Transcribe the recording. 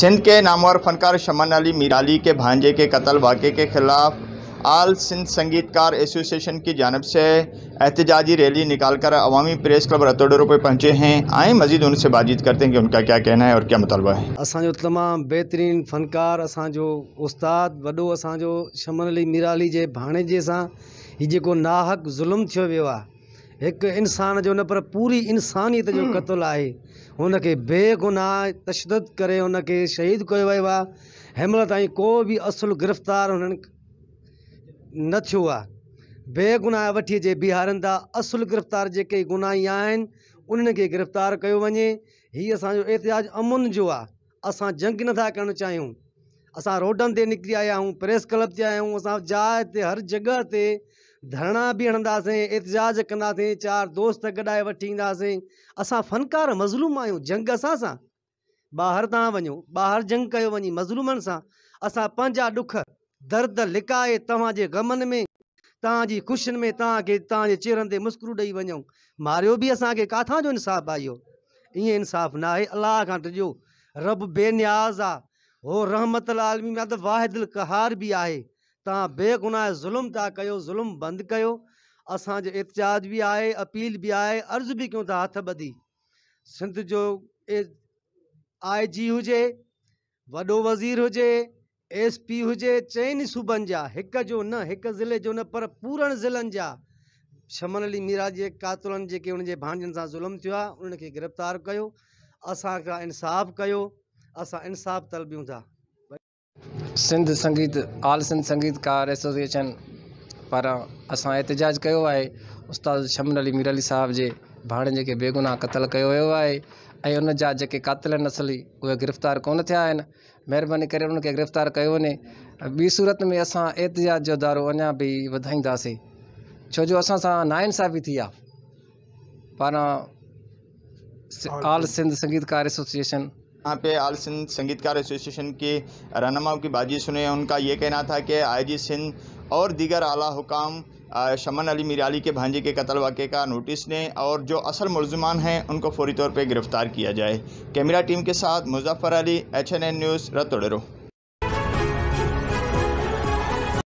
सिंध के नामवर फनकार शमन अली मीराली के भांजे के कत्ल वाक़े के ख़िलाफ़ आल सिंध संगीतकार एसोसिएशन की जानब से एहतजाजी रैली निकालकर अवामी प्रेस क्लब रतोडोरों पर पहुँचे हैं आए मजीद उनसे बातचीत करते हैं कि उनका क्या कहना है और क्या मुतालबा है असो तमाम बेहतरीन फ़नकार असो उस्ताद वो असो शमन अली मीराली जे भाणेजे से ही जो नाहक ज़ुल्म थो एक इंसान जो हुन पर पूरी इंसानियत जो क़तलु है उनके बेगुनाह तशद कर शहीद कयो वियो आहे हिनमहिल को बि असुलु गिरफ़्तार हुननि न थियो बेगुनाह वठी बिहार बीहारनि था गिरफ़्तार जी गुनाही आहिनि उन्हनि गिरफ़्तार किया वे हि असांजो एहतियाज अमुन जो आहे असां जंग नथा करणु चाहियूं अस रोडनि से निकी आया हूँ प्रेस क्लब से आया हूँ अस जाए हर जगह से धरना भी हणंदे एतजाज कंदासीं चार दोस्त गडाए वी ईंदासीं असां फ़नकार मज़लूम आयो जंग असां बाहर तुम तव्हां बाहर जंग कयो वञी मज़लूमनि सां असां पंहिंजा ॾुख दर्द लिकाए तवे गमन में तव्हांजी ख़ुशियुनि में तव्हांखे तव्हांजे चेहरनि ते मुस्करू ॾेई वञूं मारियो बि असांखे किथां जो इंसाफ आहे इंसाफ ना अल्लाह का आहे रब बेनियाज़ आ हो रहमत आलमी में वाहिदुल कहार भी आहे तव्हां बेगुनाह ज़ुल्म था कयो ज़ुल्म बंदि कयो असांजो एतिजाद बि आहे अपील भी आए अर्ज भी क्यों था हथ ॿधी सिंध जो आई जी हुजे वो वज़ीर हुजे एस पी हुजे चइनि सूबनि जा जो न हिक ज़िले जो न पर पूरनि ज़िलनि जमन अली मीरा जे कातुलनि जेके हुनजे भांजनि सां ज़ुल्म थियो आहे गिरफ़्तार कर असांखां इंसाफ़ कयो असां इंसाफ़ तलबियूं सिंध संगीत आल सिंध संगीतकार एसोसिएशन पारा अस एतिजाज किया आहे उस्ताद शमन अली मीर अली साहिब जे भाणेजे खे बेगुनाह क़तल कयो वियो आहे ऐं उन जा जेके कातिल गिरफ़्तार कोन थिया आहिनि महिरबानी गिरफ़्तार कयो वञे ॿी सूरत में अस एतजाज जो दारो अञा बि वधाईंदासीं छो जो असां सां नाइंसाफ़ी थी पारा पारां आल सिंध संगीतकार एसोसिएशन यहाँ पे आल सिंध संगीतकार एसोसिएशन की रहनुमाओं की बाजी सुने उनका ये कहना था कि आई जी सिंह और दीगर आला हुकाम शमन अली मिराली के भांजे के कत्ल वाक़े का नोटिस लें और जो असल मुलजमान हैं उनको फौरी तौर पर गिरफ़्तार किया जाए कैमरा टीम के साथ Muzaffar Ali H N N news रतोड़ेरो